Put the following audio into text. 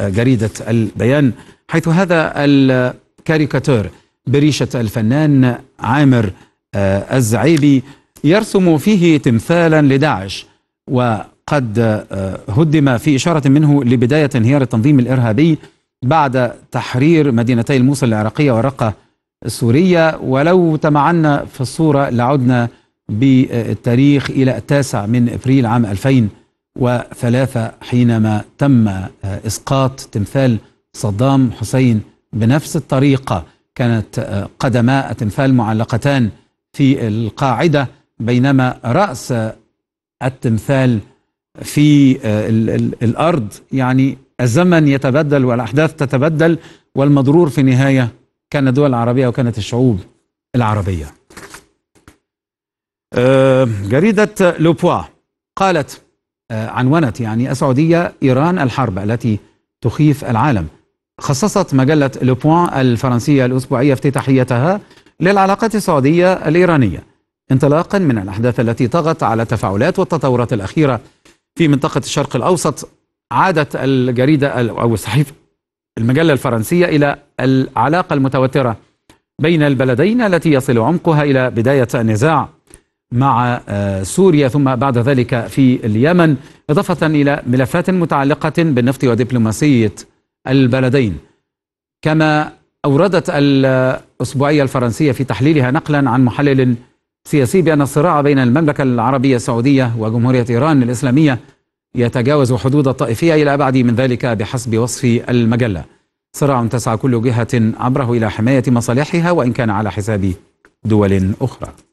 جريدة البيان حيث هذا الكاريكاتير بريشة الفنان عامر آه، الزعيبي يرسم فيه تمثالا لداعش وقد آه، هدم في إشارة منه لبداية انهيار التنظيم الإرهابي بعد تحرير مدينتي الموصل العراقية ورقة السورية ولو تمعنا في الصورة لعدنا بالتاريخ إلى التاسع من أبريل عام 2000 وثلاثة حينما تم آه، إسقاط تمثال صدام حسين بنفس الطريقة كانت آه، قدما التمثال معلقتان في القاعدة بينما رأس آه، التمثال في الأرض يعني الزمن يتبدل والأحداث تتبدل والمضرور في النهاية كان الدول العربية وكانت الشعوب العربية جريدة لوبوا قالت آه، عنونت يعني السعودية إيران الحرب التي تخيف العالم خصصت مجلة لوبوان الفرنسية الأسبوعية افتتاحيتها للعلاقات السعودية الإيرانية انطلاقا من الأحداث التي طغت على التفاعلات والتطورات الأخيرة في منطقة الشرق الأوسط عادت الجريدة أو الصحيفة المجلة الفرنسية إلى العلاقة المتوترة بين البلدين التي يصل عمقها إلى بداية النزاع مع آه، سوريا ثم بعد ذلك في اليمن إضافة إلى ملفات متعلقة بالنفط ودبلوماسية البلدين كما أوردت الأسبوعية الفرنسية في تحليلها نقلا عن محلل سياسي بأن الصراع بين المملكة العربية السعودية وجمهورية إيران الإسلامية يتجاوز حدود الطائفية إلى أبعد من ذلك بحسب وصف المجلة صراع تسعى كل جهة عبره إلى حماية مصالحها وإن كان على حساب دول أخرى